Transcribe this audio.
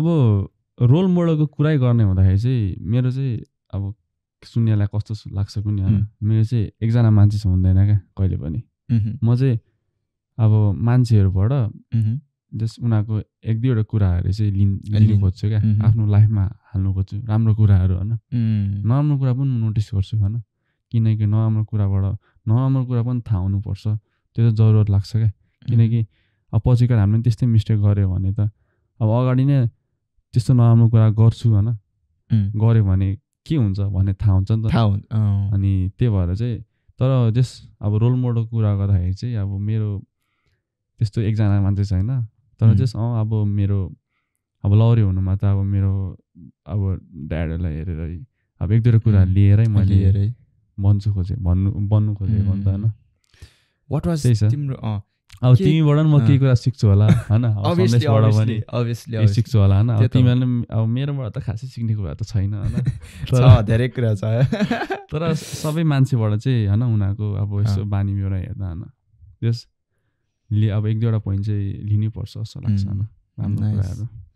अब रोल मोडलको कुरै गर्ने हुँदाखेरि चाहिँ मेरो चाहिँ अब सुन्नेलाई कस्तो लाग्छ कुनै होइन मेरो चाहिँ एकजना मान्छे हुँदैन क्या कहिले पनि म चाहिँ अब मान्छेहरूबाट जस उनीहरूको एक दुईवटा कुराहरू चाहिँ लिन लिनु खोज्छु क्या आफ्नो लाइफमा हाल्नु खोज्छु राम्रो कुराहरू होइन नराम्रो कुरा पनि नोटिस गर्छु होइन किनकि नराम्रो कुराबाट नराम्रो कुरा पनि थाहा हुनुपर्छ त्यो त जरुरत लाग्छ क्या किनकि अब पछिको हामीले त्यस्तै मिस्टेक गऱ्यो भने त अब अगाडि नै त्यस्तो नराम्रो कुरा गर्छु होइन गऱ्यो भने के हुन्छ भन्ने थाहा हुन्छ नि त थाहा हुन्छ अनि त्यही भएर चाहिँ तर जस अब रोल मोडलको कुरा गर्दाखेरि चाहिँ अब मेरो त्यस्तो एकजना मान्छे छैन तर जस अँ अब मेरो अब लौरी हुनुमा त अब मेरो अब ड्याडीलाई हेरेर अब एक दुईवटा कुरा लिएरै मैले हेरेँ भन्छु खोजेँ भन्नु बन्नु खोजेँ भन्दा होइन वाट वाज तिम्रो अब तिमीबाट पनि म केही कुरा सिक्छु होला होइन सिक्छु होला होइन तिमीहरूले अब मेरोबाट त खासै सिक्ने कुरा त छैन होइन धेरै कुरा छ तर सबै मान्छेबाट चाहिँ होइन उनीहरूको अब यसो बानी बेहोरा हेर्दा होइन त्यसले अब एक दुईवटा पोइन्ट चाहिँ लिनै पर्छ जस्तो लाग्छ होइन राम्रो कुराहरू